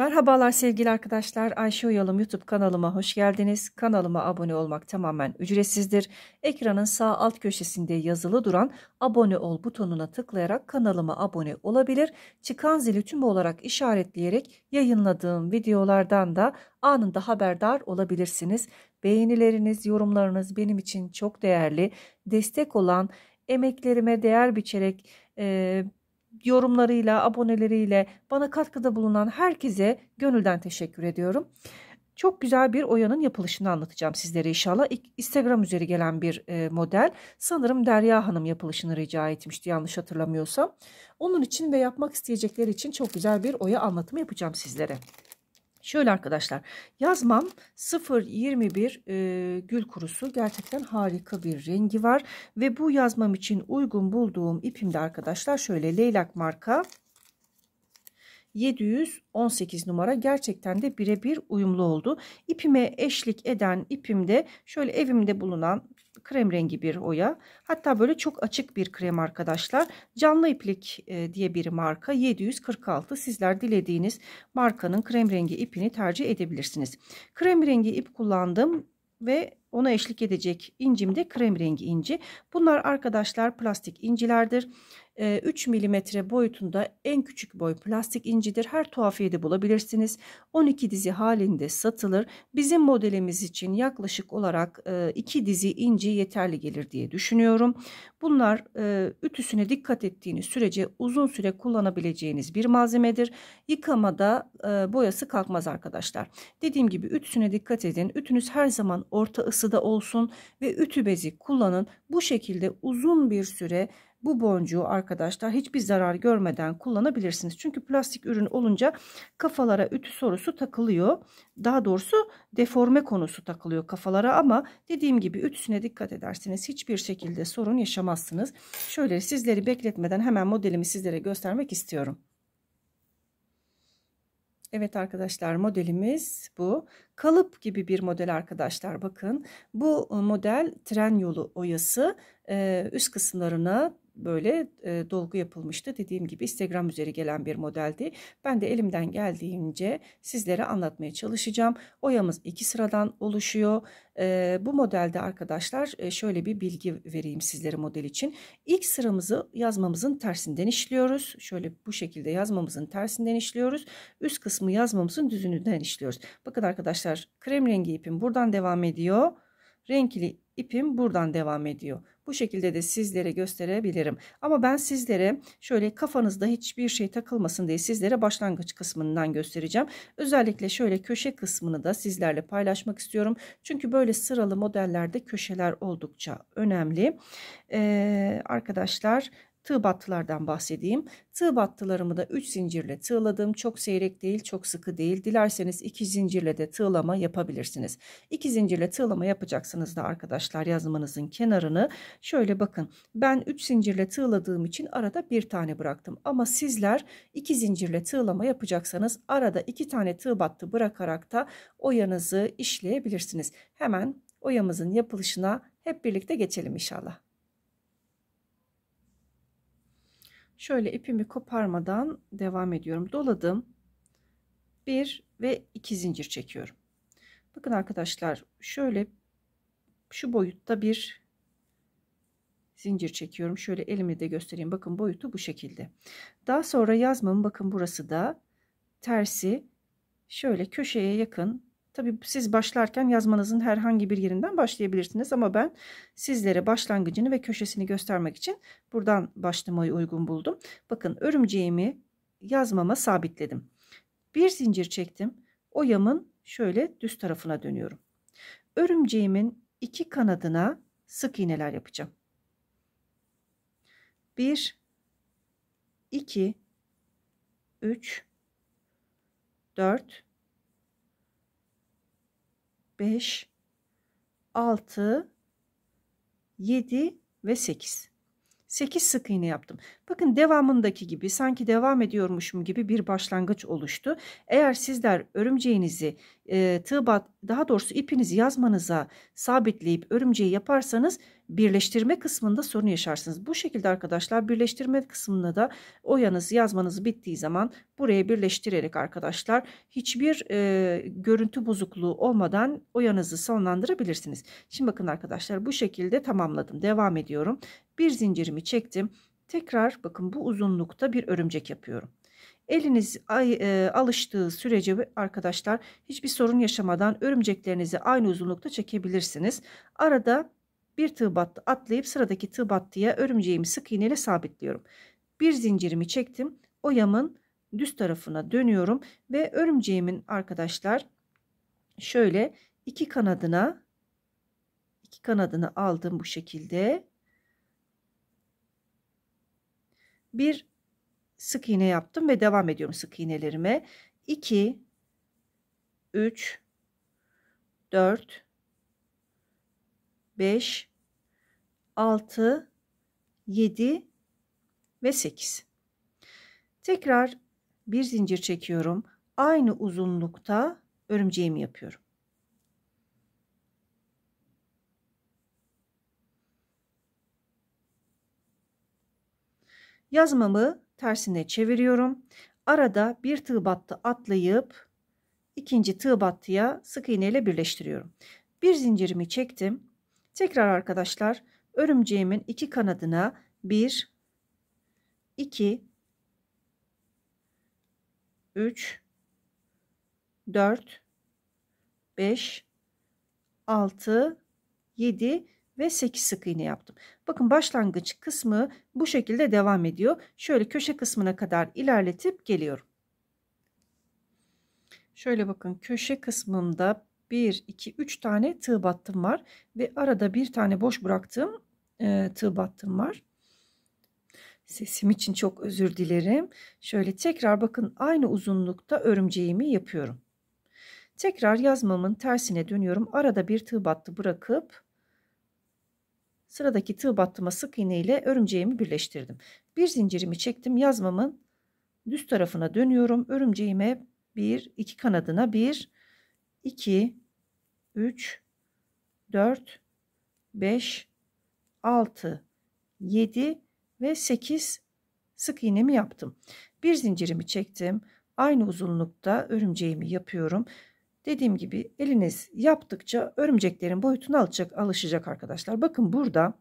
Merhabalar sevgili arkadaşlar. Ayşe Uyalım YouTube kanalıma hoş geldiniz. Kanalıma abone olmak tamamen ücretsizdir. Ekranın sağ alt köşesinde yazılı duran abone ol butonuna tıklayarak kanalıma abone olabilir. Çıkan zili tüm olarak işaretleyerek yayınladığım videolardan da anında haberdar olabilirsiniz. Beğenileriniz, yorumlarınız benim için çok değerli. Destek olan, emeklerime değer biçerek e, yorumlarıyla, aboneleriyle bana katkıda bulunan herkese gönülden teşekkür ediyorum. Çok güzel bir oyanın yapılışını anlatacağım sizlere inşallah. Instagram üzeri gelen bir e, model. Sanırım Derya Hanım yapılışını rica etmişti yanlış hatırlamıyorsam. Onun için ve yapmak isteyecekler için çok güzel bir oya anlatımı yapacağım sizlere. Şöyle arkadaşlar yazmam 021 e, gül kurusu gerçekten harika bir rengi var ve bu yazmam için uygun bulduğum ipimde arkadaşlar şöyle leylak marka 718 numara gerçekten de birebir uyumlu oldu. İpime eşlik eden ipimde şöyle evimde bulunan krem rengi bir oya. Hatta böyle çok açık bir krem arkadaşlar. Canlı iplik e, diye bir marka 746. Sizler dilediğiniz markanın krem rengi ipini tercih edebilirsiniz. Krem rengi ip kullandım ve ona eşlik edecek incim de krem rengi inci. Bunlar arkadaşlar plastik incilerdir. 3 ee, mm boyutunda en küçük boy plastik incidir. Her tuhafiyede bulabilirsiniz. 12 dizi halinde satılır. Bizim modelimiz için yaklaşık olarak 2 e, dizi inci yeterli gelir diye düşünüyorum. Bunlar e, ütüsüne dikkat ettiğiniz sürece uzun süre kullanabileceğiniz bir malzemedir. Yıkamada e, boyası kalkmaz arkadaşlar. Dediğim gibi ütüsüne dikkat edin. Ütünüz her zaman orta ısı ısıda olsun ve ütü bezi kullanın. Bu şekilde uzun bir süre bu boncuğu arkadaşlar hiçbir zarar görmeden kullanabilirsiniz. Çünkü plastik ürün olunca kafalara ütü sorusu takılıyor. Daha doğrusu deforme konusu takılıyor kafalara ama dediğim gibi ütüsüne dikkat ederseniz hiçbir şekilde sorun yaşamazsınız. Şöyle sizleri bekletmeden hemen modelimi sizlere göstermek istiyorum. Evet arkadaşlar modelimiz bu. Kalıp gibi bir model arkadaşlar bakın. Bu ıı, model tren yolu oyası üst kısımlarına böyle e, dolgu yapılmıştı. Dediğim gibi Instagram üzeri gelen bir modeldi. Ben de elimden geldiğince sizlere anlatmaya çalışacağım. Oyamız iki sıradan oluşuyor. E, bu modelde arkadaşlar e, şöyle bir bilgi vereyim sizlere model için. İlk sıramızı yazmamızın tersinden işliyoruz. Şöyle bu şekilde yazmamızın tersinden işliyoruz. Üst kısmı yazmamızın düzününden işliyoruz. Bakın arkadaşlar krem rengi ipim buradan devam ediyor renkli ipim buradan devam ediyor. Bu şekilde de sizlere gösterebilirim. Ama ben sizlere şöyle kafanızda hiçbir şey takılmasın diye sizlere başlangıç kısmından göstereceğim. Özellikle şöyle köşe kısmını da sizlerle paylaşmak istiyorum. Çünkü böyle sıralı modellerde köşeler oldukça önemli. Ee, arkadaşlar tığ battılardan bahsedeyim. Tığ battılarımı da 3 zincirle tığladım. Çok seyrek değil, çok sıkı değil. Dilerseniz 2 zincirle de tığlama yapabilirsiniz. 2 zincirle tığlama yapacaksınız da arkadaşlar yazmanızın kenarını. Şöyle bakın ben 3 zincirle tığladığım için arada bir tane bıraktım. Ama sizler 2 zincirle tığlama yapacaksanız arada 2 tane tığ battı bırakarak da oyanızı işleyebilirsiniz. Hemen oyamızın yapılışına hep birlikte geçelim inşallah. şöyle ipimi koparmadan devam ediyorum doladım bir ve iki zincir çekiyorum bakın arkadaşlar şöyle şu boyutta bir zincir çekiyorum şöyle elimi de göstereyim bakın boyutu bu şekilde daha sonra yazmam. bakın burası da tersi şöyle köşeye yakın Tabii siz başlarken yazmanızın herhangi bir yerinden başlayabilirsiniz ama ben sizlere başlangıcını ve köşesini göstermek için buradan başlamayı uygun buldum. Bakın örümceğimi yazmama sabitledim. Bir zincir çektim. O yamın şöyle düz tarafına dönüyorum. Örümceğimin iki kanadına sık iğneler yapacağım. 1 2 3 4 5, 6, 7 ve 8. 8 sık iğne yaptım. Bakın devamındaki gibi sanki devam ediyormuşum gibi bir başlangıç oluştu. Eğer sizler örümceğinizi e, tığ bat daha doğrusu ipinizi yazmanıza sabitleyip örümceği yaparsanız birleştirme kısmında sorun yaşarsınız. Bu şekilde arkadaşlar birleştirme kısmında da oyanız yazmanız bittiği zaman buraya birleştirerek arkadaşlar hiçbir e, görüntü bozukluğu olmadan oyanızı sonlandırabilirsiniz. Şimdi bakın arkadaşlar bu şekilde tamamladım. Devam ediyorum. Bir zincirimi çektim. Tekrar bakın bu uzunlukta bir örümcek yapıyorum. Eliniz e, alıştığı sürece arkadaşlar hiçbir sorun yaşamadan örümceklerinizi aynı uzunlukta çekebilirsiniz. Arada bir tığ battı atlayıp sıradaki tığ battıya örümceğimi sık iğneyle sabitliyorum. Bir zincirimi çektim. O yamın düz tarafına dönüyorum ve örümceğimin arkadaşlar şöyle iki kanadına iki kanadını aldım bu şekilde. Bir sık iğne yaptım ve devam ediyorum sık iğnelerime. 2 3 4 5 6, 7 ve 8. Tekrar bir zincir çekiyorum. Aynı uzunlukta örümceğimi yapıyorum. Yazmamı tersine çeviriyorum. Arada bir tığ battı atlayıp ikinci tığ battıya sık iğne ile birleştiriyorum. Bir zincirimi çektim. Tekrar arkadaşlar örümceğimin iki kanadına bir, iki, üç, dört, beş, altı, yedi ve sekiz sık iğne yaptım. Bakın başlangıç kısmı bu şekilde devam ediyor. Şöyle köşe kısmına kadar ilerletip geliyorum. Şöyle bakın köşe kısmında 1 2 3 tane tığ battım var ve arada bir tane boş bıraktığım e, tığ battım var. Sesim için çok özür dilerim. Şöyle tekrar bakın aynı uzunlukta örümceğimi yapıyorum. Tekrar yazmamın tersine dönüyorum. Arada bir tığ battı bırakıp sıradaki tığ battıma sık iğne ile örümceğimi birleştirdim. Bir zincirimi çektim. Yazmamın düz tarafına dönüyorum. Örümceğime bir, iki kanadına bir, iki, üç, dört, beş, 6, 7 ve 8 sık iğnemi yaptım. Bir zincirimi çektim. Aynı uzunlukta örümceğimi yapıyorum. Dediğim gibi eliniz yaptıkça örümceklerin boyutunu alacak, alışacak arkadaşlar. Bakın burada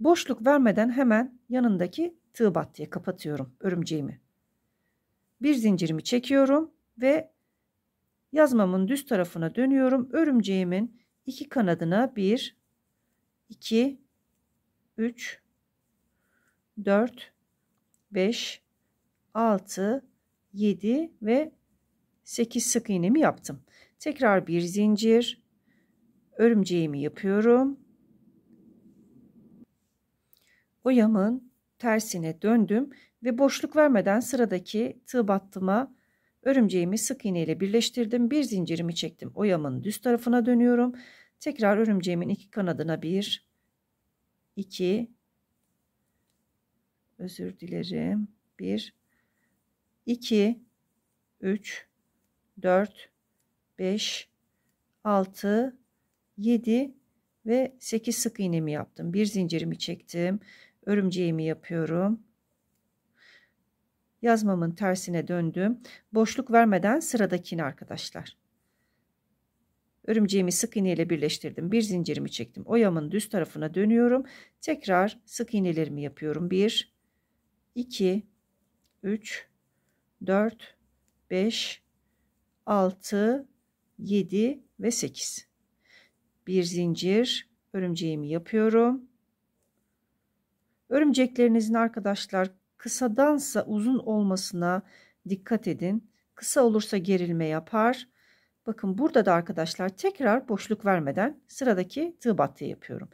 boşluk vermeden hemen yanındaki tığ battıya kapatıyorum örümceğimi. Bir zincirimi çekiyorum ve yazmamın düz tarafına dönüyorum. Örümceğimin iki kanadına bir, iki 3 4 5 6 7 ve 8 sık iğnemi yaptım. Tekrar bir zincir örümceğimi yapıyorum. Oyamın tersine döndüm ve boşluk vermeden sıradaki tığ battıma örümceğimi sık iğne ile birleştirdim. Bir zincirimi çektim. Oyamın düz tarafına dönüyorum. Tekrar örümceğimin iki kanadına bir 2 özür dilerim 1 2 3 4 5 6 7 ve 8 sık iğnemi yaptım. Bir zincirimi çektim. Örümceğimi yapıyorum. Yazmamın tersine döndüm. Boşluk vermeden sıradakini arkadaşlar. Örümceğimi sık iğne ile birleştirdim. Bir zincirimi çektim. Oyamın düz tarafına dönüyorum. Tekrar sık iğnelerimi yapıyorum. 1 2 3 4 5 6 7 ve 8. Bir zincir örümceğimi yapıyorum. Örümceklerinizin arkadaşlar kısadansa uzun olmasına dikkat edin. Kısa olursa gerilme yapar. Bakın burada da arkadaşlar tekrar boşluk vermeden sıradaki tığ battı yapıyorum.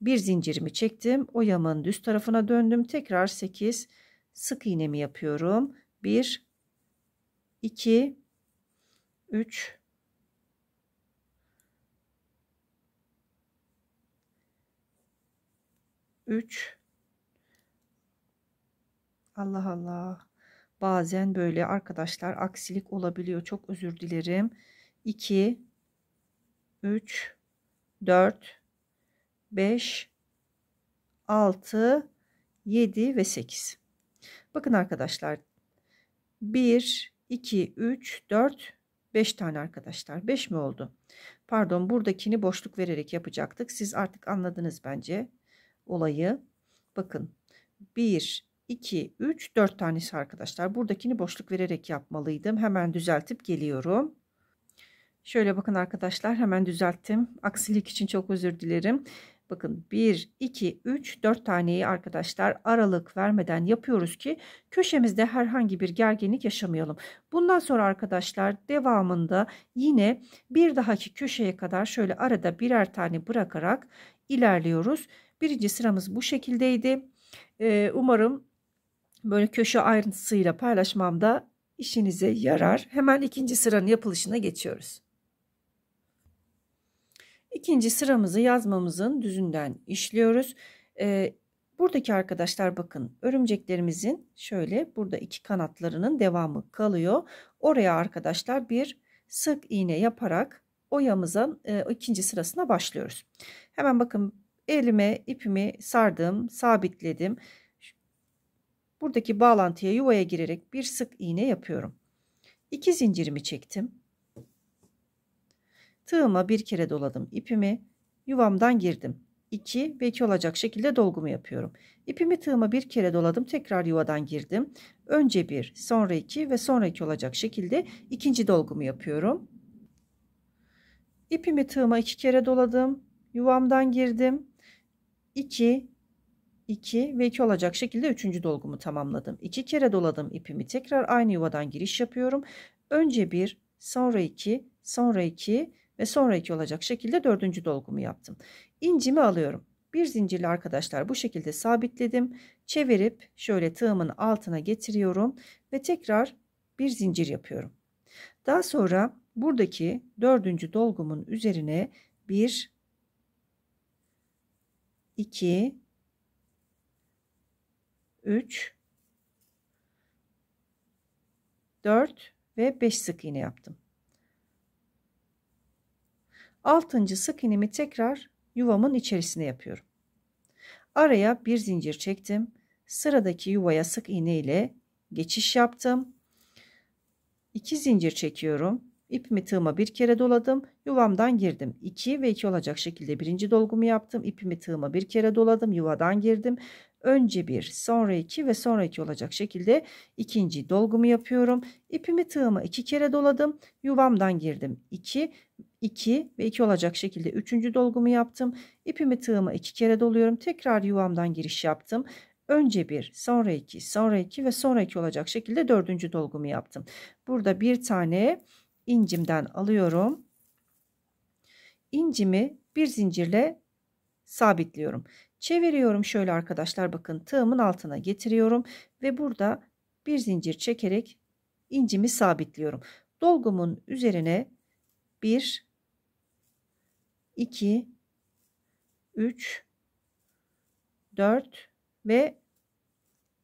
Bir zincirimi çektim. o yamanın düz tarafına döndüm. Tekrar 8 sık iğnemi yapıyorum. 1 2 3 3 Allah Allah. Bazen böyle arkadaşlar aksilik olabiliyor. Çok özür dilerim. 2 3 4 5 6 7 ve 8. Bakın arkadaşlar 1 2 3 4 5 tane arkadaşlar. 5 mi oldu? Pardon buradakini boşluk vererek yapacaktık. Siz artık anladınız bence olayı. Bakın 1 2 3 4 tanesi arkadaşlar. Buradakini boşluk vererek yapmalıydım. Hemen düzeltip geliyorum. Şöyle bakın arkadaşlar hemen düzelttim. Aksilik için çok özür dilerim. Bakın 1, 2, 3, 4 taneyi arkadaşlar aralık vermeden yapıyoruz ki köşemizde herhangi bir gerginlik yaşamayalım. Bundan sonra arkadaşlar devamında yine bir dahaki köşeye kadar şöyle arada birer tane bırakarak ilerliyoruz. Birinci sıramız bu şekildeydi. Ee, umarım böyle köşe ayrıntısıyla paylaşmamda işinize yarar. Hemen ikinci sıranın yapılışına geçiyoruz. İkinci sıramızı yazmamızın düzünden işliyoruz. Ee, buradaki arkadaşlar bakın örümceklerimizin şöyle burada iki kanatlarının devamı kalıyor. Oraya arkadaşlar bir sık iğne yaparak oyamızın e, ikinci sırasına başlıyoruz. Hemen bakın elime ipimi sardım, sabitledim. Buradaki bağlantıya yuvaya girerek bir sık iğne yapıyorum. İki zincirimi çektim. Tığıma bir kere doladım ipimi. Yuvamdan girdim. 2 ve 2 olacak şekilde dolgumu yapıyorum. İpimi tığıma bir kere doladım. Tekrar yuvadan girdim. Önce 1, sonra 2 ve sonra 2 olacak şekilde ikinci dolgumu yapıyorum. İpimi tığıma iki kere doladım. Yuvamdan girdim. 2, 2 ve 2 olacak şekilde üçüncü dolgumu tamamladım. 2 kere doladım ipimi. Tekrar aynı yuvadan giriş yapıyorum. Önce 1, sonra 2, sonra 2 ve sonraki olacak şekilde dördüncü dolgumu yaptım. İncimi alıyorum. Bir zincirli arkadaşlar bu şekilde sabitledim. Çevirip şöyle tığımın altına getiriyorum ve tekrar bir zincir yapıyorum. Daha sonra buradaki dördüncü dolgumun üzerine bir, iki, üç, dört ve beş sık iğne yaptım. Altıncı sık iğnemi tekrar yuvamın içerisine yapıyorum. Araya bir zincir çektim. Sıradaki yuvaya sık iğne ile geçiş yaptım. İki zincir çekiyorum. İpimi tığıma bir kere doladım. Yuvamdan girdim. 2 ve 2 olacak şekilde birinci dolgumu yaptım. İpimi tığıma bir kere doladım. Yuvadan girdim. Önce bir, sonra iki ve sonra iki olacak şekilde ikinci dolgumu yapıyorum. İpimi tığıma iki kere doladım. Yuvamdan girdim. 2 2 ve 2 olacak şekilde 3. dolgumu yaptım. İpimi tığımı 2 kere doluyorum. Tekrar yuvamdan giriş yaptım. Önce 1, sonra 2, sonra 2 ve sonra 2 olacak şekilde 4. dolgumu yaptım. Burada bir tane incimden alıyorum. İncimi bir zincirle sabitliyorum. Çeviriyorum şöyle arkadaşlar bakın tığımın altına getiriyorum ve burada bir zincir çekerek incimi sabitliyorum. Dolgumun üzerine bir 2 3 4 ve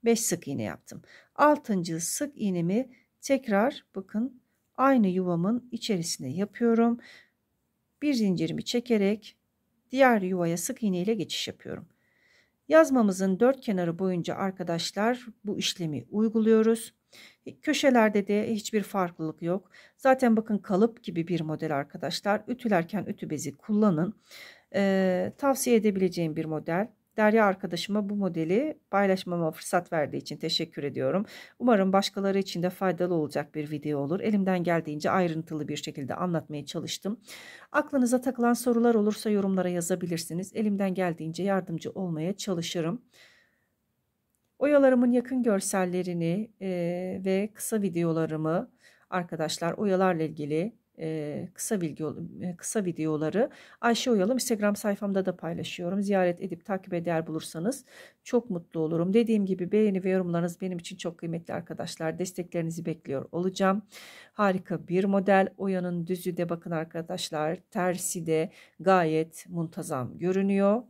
5 sık iğne yaptım. 6. sık iğnemi tekrar bakın aynı yuvamın içerisine yapıyorum. Bir zincirimi çekerek diğer yuvaya sık iğne ile geçiş yapıyorum. Yazmamızın dört kenarı boyunca arkadaşlar bu işlemi uyguluyoruz. E, köşelerde de hiçbir farklılık yok. Zaten bakın kalıp gibi bir model arkadaşlar. Ütülerken ütü bezi kullanın. Ee, tavsiye edebileceğim bir model. Derya arkadaşıma bu modeli paylaşmama fırsat verdiği için teşekkür ediyorum. Umarım başkaları için de faydalı olacak bir video olur. Elimden geldiğince ayrıntılı bir şekilde anlatmaya çalıştım. Aklınıza takılan sorular olursa yorumlara yazabilirsiniz. Elimden geldiğince yardımcı olmaya çalışırım. Oyalarımın yakın görsellerini e, ve kısa videolarımı arkadaşlar oyalarla ilgili kısa video e, kısa videoları Ayşe Oyalım Instagram sayfamda da paylaşıyorum. Ziyaret edip takip eder bulursanız çok mutlu olurum. Dediğim gibi beğeni ve yorumlarınız benim için çok kıymetli arkadaşlar. Desteklerinizi bekliyor olacağım. Harika bir model. Oyanın düzü de bakın arkadaşlar. Tersi de gayet muntazam görünüyor.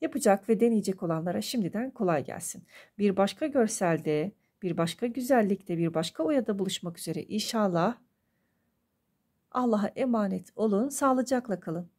Yapacak ve deneyecek olanlara şimdiden kolay gelsin. Bir başka görselde, bir başka güzellikte, bir başka oyada buluşmak üzere inşallah Allah'a emanet olun, sağlıcakla kalın.